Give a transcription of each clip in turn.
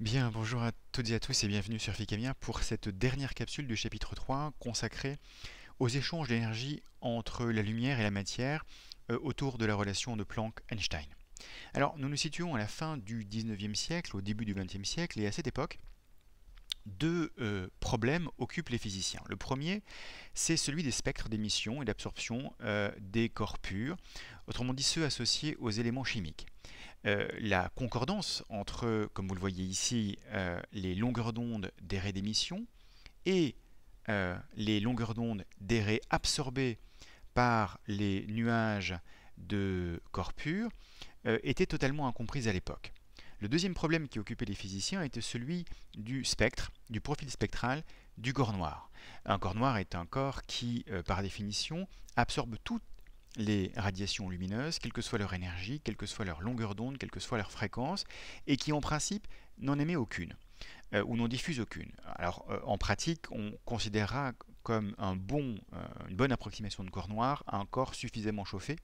Bien, bonjour à toutes et à tous et bienvenue sur Ficamia pour cette dernière capsule du chapitre 3 consacrée aux échanges d'énergie entre la lumière et la matière euh, autour de la relation de Planck-Einstein. Alors, nous nous situons à la fin du 19e siècle, au début du 20e siècle, et à cette époque, deux euh, problèmes occupent les physiciens. Le premier, c'est celui des spectres d'émission et d'absorption euh, des corps purs, autrement dit ceux associés aux éléments chimiques. Euh, la concordance entre, comme vous le voyez ici, euh, les longueurs d'onde des raies d'émission et euh, les longueurs d'onde des raies absorbées par les nuages de corps pur était totalement incomprise à l'époque. Le deuxième problème qui occupait les physiciens était celui du spectre, du profil spectral du corps noir. Un corps noir est un corps qui, par définition, absorbe tout, les radiations lumineuses, quelle que soit leur énergie, quelle que soit leur longueur d'onde, quelle que soit leur fréquence, et qui en principe n'en émet aucune, euh, ou n'en diffuse aucune. Alors euh, en pratique, on considérera comme un bon, euh, une bonne approximation de corps noir un corps suffisamment chauffé,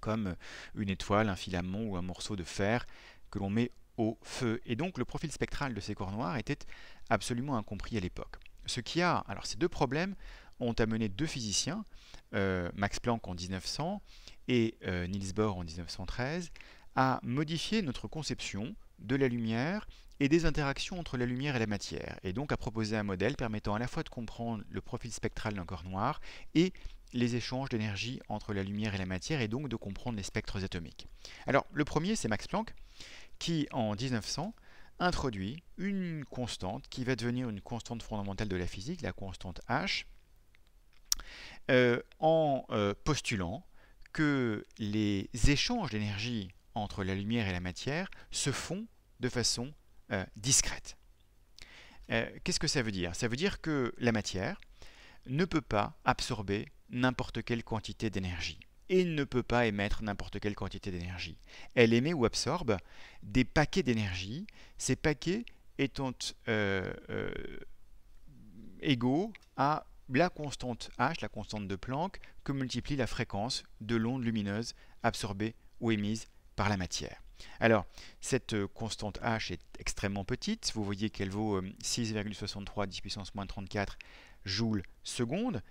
comme une étoile, un filament ou un morceau de fer que l'on met au feu. Et donc le profil spectral de ces corps noirs était absolument incompris à l'époque. Ce qui a, alors ces deux problèmes ont amené deux physiciens, euh, Max Planck en 1900 et euh, Niels Bohr en 1913, à modifier notre conception de la lumière et des interactions entre la lumière et la matière, et donc à proposer un modèle permettant à la fois de comprendre le profil spectral d'un corps noir et les échanges d'énergie entre la lumière et la matière, et donc de comprendre les spectres atomiques. Alors le premier, c'est Max Planck, qui en 1900 introduit une constante qui va devenir une constante fondamentale de la physique, la constante H, euh, en euh, postulant que les échanges d'énergie entre la lumière et la matière se font de façon euh, discrète. Qu'est-ce que ça veut dire Ça veut dire que la matière ne peut pas absorber n'importe quelle quantité d'énergie et ne peut pas émettre n'importe quelle quantité d'énergie. Elle émet ou absorbe des paquets d'énergie, ces paquets étant égaux à la constante h, la constante de Planck, que multiplie la fréquence de l'onde lumineuse absorbée ou émise par la matière. Alors, cette euh, constante h est extrêmement petite, vous voyez qu'elle vaut 6,63 euh, 10 puissance moins 34 joules seconde,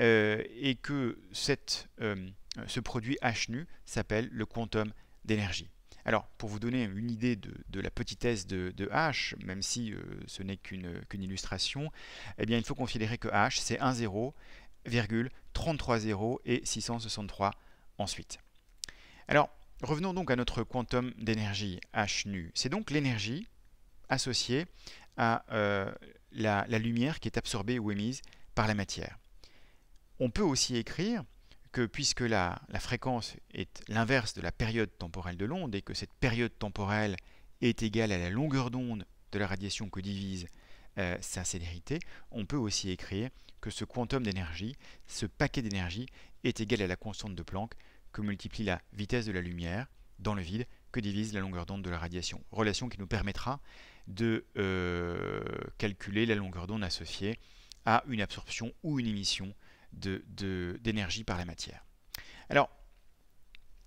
euh, et que ce produit h nu s'appelle le quantum d'énergie. Alors, pour vous donner une idée de, la petitesse de, h, même si euh, ce n'est qu'une illustration, eh bien, il faut considérer que h, c'est 1,0 et 663 ensuite. Alors, revenons donc à notre quantum d'énergie h nu. C'est donc l'énergie associée à euh, la lumière qui est absorbée ou émise par la matière. On peut aussi écrire que puisque la, fréquence est l'inverse de la période temporelle de l'onde et que cette période temporelle est égale à la longueur d'onde de la radiation que divise euh, sa célérité, on peut aussi écrire que ce quantum d'énergie, ce paquet d'énergie, est égal à la constante de Planck que multiplie la vitesse de la lumière dans le vide que divise la longueur d'onde de la radiation. Relation qui nous permettra de euh, calculer la longueur d'onde associée à une absorption ou une émission d'énergie de, d'énergie par la matière. Alors,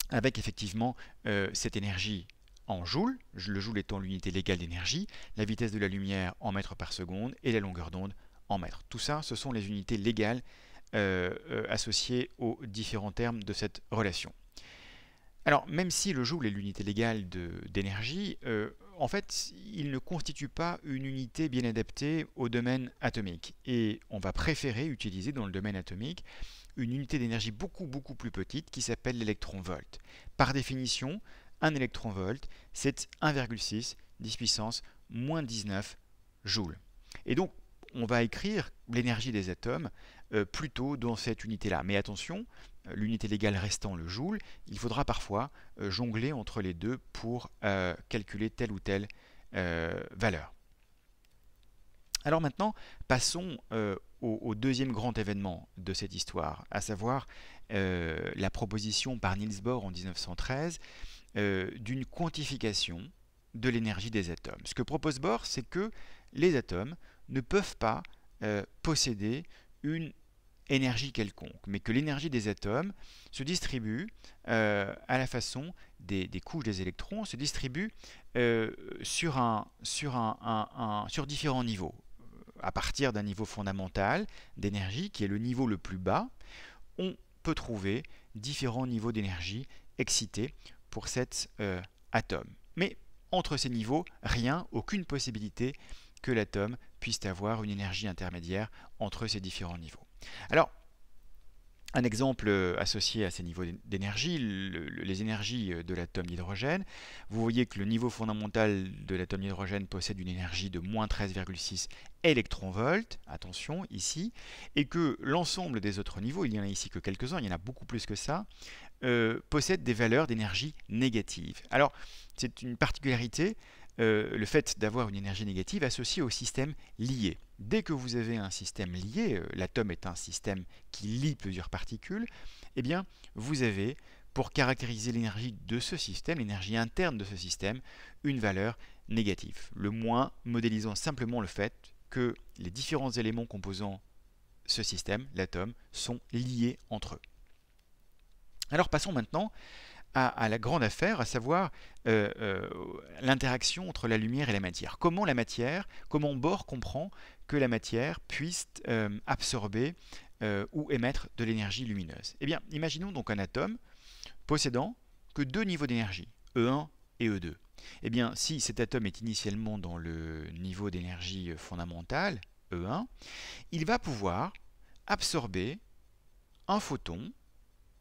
avec effectivement euh, cette énergie en joules, le joule étant l'unité légale d'énergie, la vitesse de la lumière en mètres par seconde et la longueur d'onde en mètres. Tout ça, ce sont les unités légales euh, euh, associées aux différents termes de cette relation. Alors, même si le joule est l'unité légale d'énergie, en fait, il ne constitue pas une unité bien adaptée au domaine atomique. Et on va préférer utiliser dans le domaine atomique une unité d'énergie beaucoup beaucoup plus petite qui s'appelle l'électron-volt. Par définition, un électron-volt, c'est 1,6 10 puissance moins 19 joules. Et donc, on va écrire l'énergie des atomes euh, plutôt dans cette unité-là. Mais attention, l'unité légale restant le joule, il faudra parfois euh, jongler entre les deux pour euh, calculer telle ou telle euh, valeur. Alors maintenant, passons au, deuxième grand événement de cette histoire, à savoir la proposition par Niels Bohr en 1913 d'une quantification de l'énergie des atomes. Ce que propose Bohr, c'est que les atomes ne peuvent pas posséder une énergie quelconque, mais que l'énergie des atomes se distribue euh, à la façon des, couches des électrons, se distribue euh, sur, un, sur, un, sur différents niveaux, à partir d'un niveau fondamental d'énergie, qui est le niveau le plus bas, on peut trouver différents niveaux d'énergie excités pour cet euh, atome. Mais entre ces niveaux, rien, aucune possibilité que l'atome puisse avoir une énergie intermédiaire entre ces différents niveaux. Alors, un exemple euh, associé à ces niveaux d'énergie, les énergies euh, de l'atome d'hydrogène. Vous voyez que le niveau fondamental de l'atome d'hydrogène possède une énergie de moins 13,6 électronvolts, attention ici, et que l'ensemble des autres niveaux, il n'y en a ici que quelques-uns, il y en a beaucoup plus que ça, possède euh, possèdent des valeurs d'énergie négative. Alors, c'est une particularité, le fait d'avoir une énergie négative associée au système lié dès que vous avez un système lié, euh, l'atome est un système qui lie plusieurs particules, eh bien, vous avez, pour caractériser l'énergie de ce système, l'énergie interne de ce système, une valeur négative. Le moins modélisant simplement le fait que les différents éléments composant ce système, l'atome, sont liés entre eux. Alors passons maintenant à, la grande affaire, à savoir euh, euh, l'interaction entre la lumière et la matière. Comment la matière, comment Bohr comprend que la matière puisse euh, absorber ou émettre de l'énergie lumineuse Eh bien, imaginons donc un atome possédant que deux niveaux d'énergie, E1 et E2. Eh bien, si cet atome est initialement dans le niveau d'énergie fondamentale, E1, il va pouvoir absorber un photon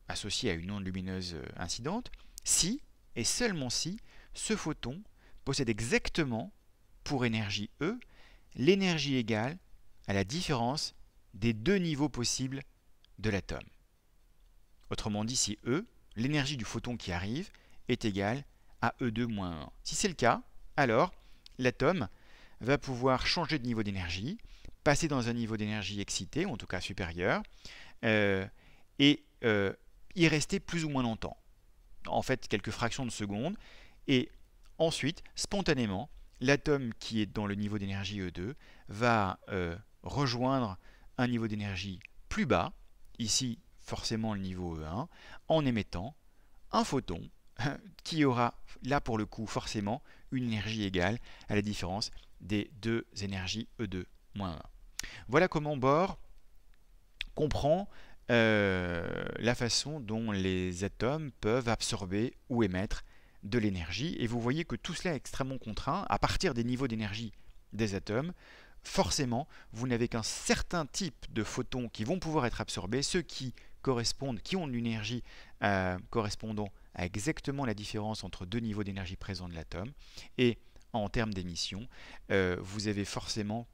associé à une onde lumineuse euh, incidente, si, et seulement si, ce photon possède exactement, pour énergie E, l'énergie égale à la différence des deux niveaux possibles de l'atome. Autrement dit, si E, l'énergie du photon qui arrive, est égale à E2-1. Si c'est le cas, alors l'atome va pouvoir changer de niveau d'énergie, passer dans un niveau d'énergie excité, ou en tout cas supérieur, euh, et euh, y rester plus ou moins longtemps, en fait quelques fractions de secondes, et ensuite, spontanément, l'atome qui est dans le niveau d'énergie E2 va euh, rejoindre un niveau d'énergie plus bas, ici forcément le niveau E1, en émettant un photon qui aura là pour le coup forcément une énergie égale à la différence des deux énergies E2-1. Voilà comment Bohr comprend euh, la façon dont les atomes peuvent absorber ou émettre de l'énergie. Et vous voyez que tout cela est extrêmement contraint. À partir des niveaux d'énergie des atomes, forcément, vous n'avez qu'un certain type de photons qui vont pouvoir être absorbés, ceux qui correspondent, qui ont une énergie euh, correspondant à exactement la différence entre deux niveaux d'énergie présents de l'atome. Et en termes d'émission, euh, vous avez forcément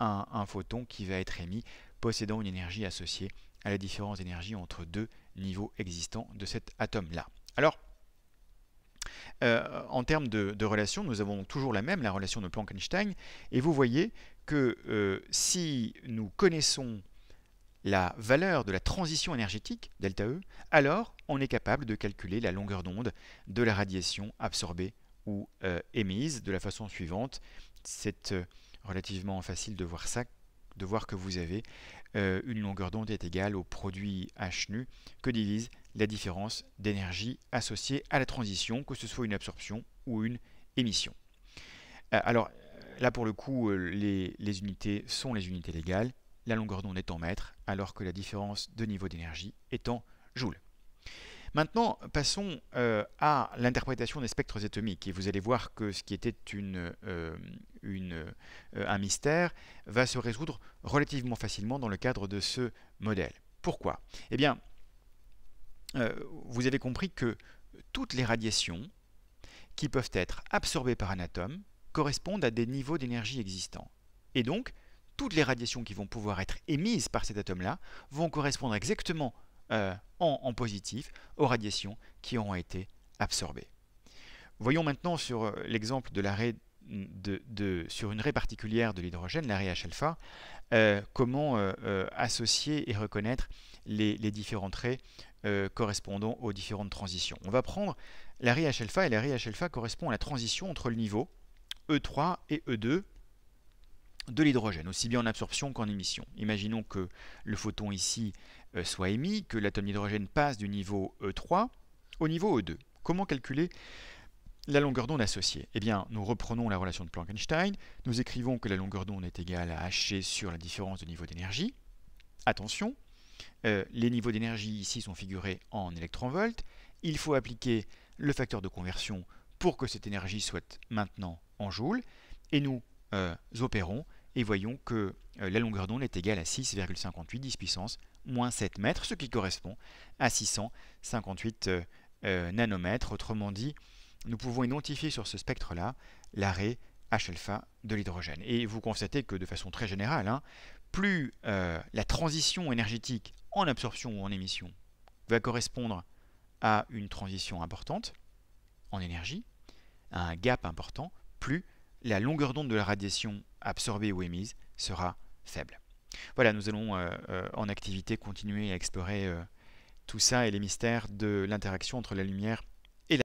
un photon qui va être émis possédant une énergie associée à la différence d'énergie entre deux niveaux existants de cet atome-là. Alors, euh, en termes de, relation, nous avons toujours la même, la relation de Planck-Einstein, et vous voyez que euh, si nous connaissons la valeur de la transition énergétique, delta E, alors on est capable de calculer la longueur d'onde de la radiation absorbée ou euh, émise de la façon suivante. C'est relativement facile de voir ça de voir que vous avez euh, une longueur d'onde est égale au produit H nu que divise la différence d'énergie associée à la transition, que ce soit une absorption ou une émission. Euh, alors là pour le coup, euh, les, les unités sont les unités légales, la longueur d'onde est en mètres, alors que la différence de niveau d'énergie est en joules. Maintenant, passons euh, à l'interprétation des spectres atomiques. Et vous allez voir que ce qui était euh, euh, un mystère va se résoudre relativement facilement dans le cadre de ce modèle. Pourquoi Eh bien, vous avez compris que toutes les radiations qui peuvent être absorbées par un atome correspondent à des niveaux d'énergie existants. Et donc, toutes les radiations qui vont pouvoir être émises par cet atome-là vont correspondre exactement à... Euh, en, positif aux radiations qui auront été absorbées. Voyons maintenant sur euh, l'exemple de l'arrêt de, de, sur une raie particulière de l'hydrogène, l'arrêt H-alpha, euh, comment associer et reconnaître les, différents différentes raies correspondant aux différentes transitions. On va prendre la H-alpha et la H-alpha correspond à la transition entre le niveau E3 et E2 de l'hydrogène, aussi bien en absorption qu'en émission. Imaginons que le photon ici euh, soit émis, que l'atome d'hydrogène passe du niveau E3 au niveau E2. Comment calculer la longueur d'onde associée Eh bien, nous reprenons la relation de Planck-Einstein, nous écrivons que la longueur d'onde est égale à h sur la différence de niveau d'énergie. Attention, euh, les niveaux d'énergie ici sont figurés en électronvolts. Il faut appliquer le facteur de conversion pour que cette énergie soit maintenant en joules, et nous euh, opérons et voyons que euh, la longueur d'onde est égale à 6,58 10 puissance moins 7 mètres, ce qui correspond à 658 euh, euh, nanomètres. Autrement dit, nous pouvons identifier sur ce spectre-là l'arrêt H de l'hydrogène. Et vous constatez que de façon très générale, hein, plus la transition énergétique en absorption ou en émission va correspondre à une transition importante en énergie, à un gap important, plus la longueur d'onde de la radiation absorbée ou émise sera faible. Voilà, nous allons euh, euh, en activité continuer à explorer euh, tout ça et les mystères de l'interaction entre la lumière